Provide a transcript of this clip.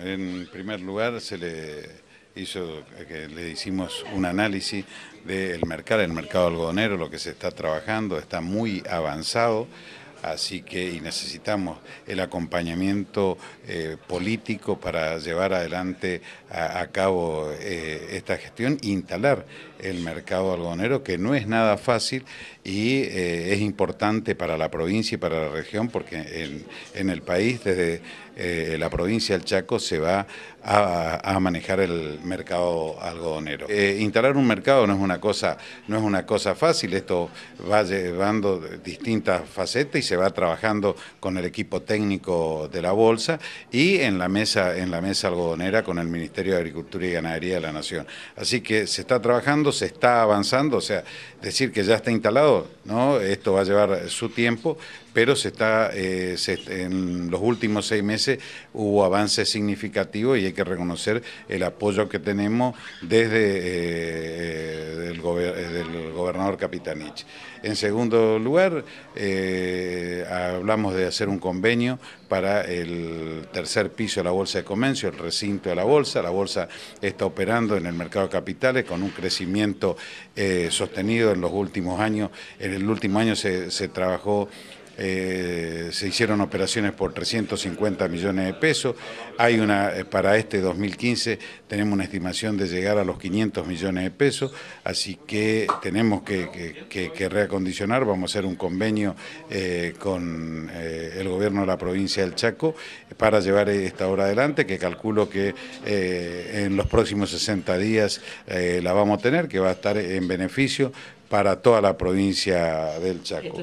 En primer lugar, se le hizo, le hicimos un análisis del mercado, el mercado algodonero, lo que se está trabajando, está muy avanzado así que necesitamos el acompañamiento eh, político para llevar adelante a, cabo eh, esta gestión instalar el mercado algodonero, que no es nada fácil y eh, es importante para la provincia y para la región, porque en, en el país, desde la provincia del Chaco, se va a, manejar el mercado algodonero. Eh, instalar un mercado no es una cosa, no es una cosa fácil, esto va llevando distintas facetas y se va trabajando con el equipo técnico de la bolsa y en la mesa, en la mesa algodonera con el Ministerio de Agricultura y Ganadería de la Nación. Así que se está trabajando, se está avanzando, o sea, decir que ya está instalado, ¿no? Esto va a llevar su tiempo, pero se está, eh, en los últimos seis meses hubo avances significativos y hay que que reconocer el apoyo que tenemos desde eh, eh, el, eh, gobernador Capitanich. En segundo lugar, hablamos de hacer un convenio para el tercer piso de la Bolsa de Comercio, el recinto de la Bolsa. La Bolsa está operando en el mercado de capitales con un crecimiento sostenido en los últimos años. En el último año se trabajó eh, se hicieron operaciones por 350 millones de pesos, hay una, eh, para este 2015 tenemos una estimación de llegar a los 500 millones de pesos, así que tenemos que, reacondicionar, vamos a hacer un convenio eh, con el gobierno de la provincia del Chaco para llevar esta obra adelante, que calculo que en los próximos 60 días la vamos a tener, que va a estar en beneficio para toda la provincia del Chaco.